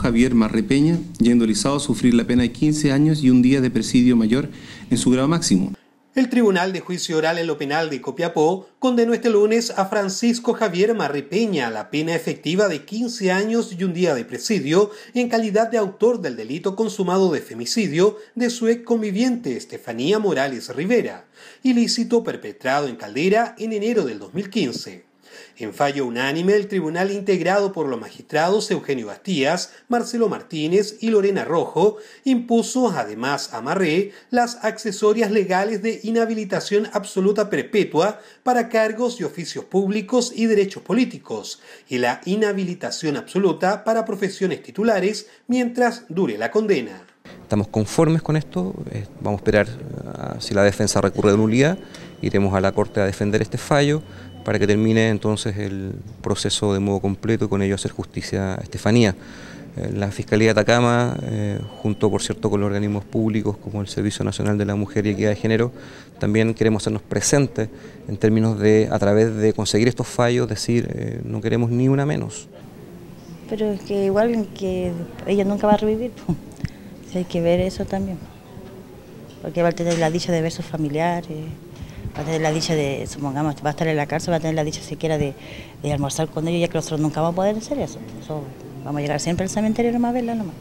Javier Marrepeña, yendo lizado a sufrir la pena de 15 años y un día de presidio mayor en su grado máximo. El Tribunal de Juicio Oral en lo Penal de Copiapó condenó este lunes a Francisco Javier Marrepeña a la pena efectiva de 15 años y un día de presidio en calidad de autor del delito consumado de femicidio de su ex conviviente Estefanía Morales Rivera, ilícito perpetrado en Caldera en enero del 2015. En fallo unánime, el tribunal integrado por los magistrados Eugenio Bastías, Marcelo Martínez y Lorena Rojo impuso además a Marré las accesorias legales de inhabilitación absoluta perpetua para cargos y oficios públicos y derechos políticos y la inhabilitación absoluta para profesiones titulares mientras dure la condena. Estamos conformes con esto, eh, vamos a esperar eh, si la defensa recurre de nulidad iremos a la Corte a defender este fallo para que termine entonces el proceso de modo completo y con ello hacer justicia a Estefanía. Eh, la Fiscalía de Atacama, eh, junto por cierto con los organismos públicos como el Servicio Nacional de la Mujer y Equidad de Género, también queremos hacernos presentes en términos de, a través de conseguir estos fallos, decir, eh, no queremos ni una menos. Pero es que igual que ella nunca va a revivir, hay que ver eso también, porque va a tener la dicha de ver sus familiares. Va a tener la dicha de, supongamos, va a estar en la cárcel, va a tener la dicha siquiera de, almorzar con ellos, ya que nosotros nunca vamos a poder hacer eso. vamos a llegar siempre al cementerio nomás a verla nomás.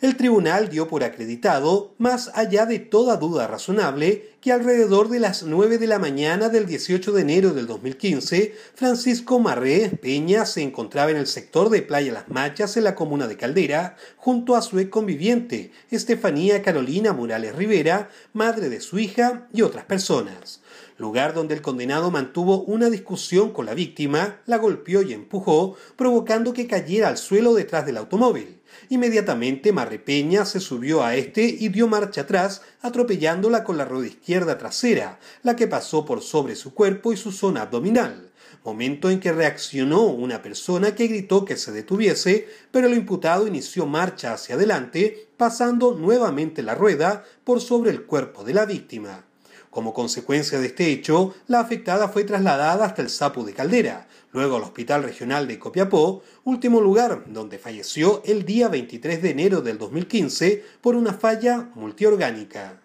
El tribunal dio por acreditado, más allá de toda duda razonable, que alrededor de las 9 de la mañana del 18 de enero del 2015, Francisco Marré Peña se encontraba en el sector de Playa Las Machas en la comuna de Caldera, junto a su ex conviviente, Estefanía Carolina Morales Rivera, madre de su hija y otras personas lugar donde el condenado mantuvo una discusión con la víctima, la golpeó y empujó, provocando que cayera al suelo detrás del automóvil. Inmediatamente Marrepeña se subió a este y dio marcha atrás, atropellándola con la rueda izquierda trasera, la que pasó por sobre su cuerpo y su zona abdominal, momento en que reaccionó una persona que gritó que se detuviese, pero el imputado inició marcha hacia adelante, pasando nuevamente la rueda por sobre el cuerpo de la víctima. Como consecuencia de este hecho, la afectada fue trasladada hasta el Sapu de Caldera, luego al Hospital Regional de Copiapó, último lugar donde falleció el día 23 de enero del 2015 por una falla multiorgánica.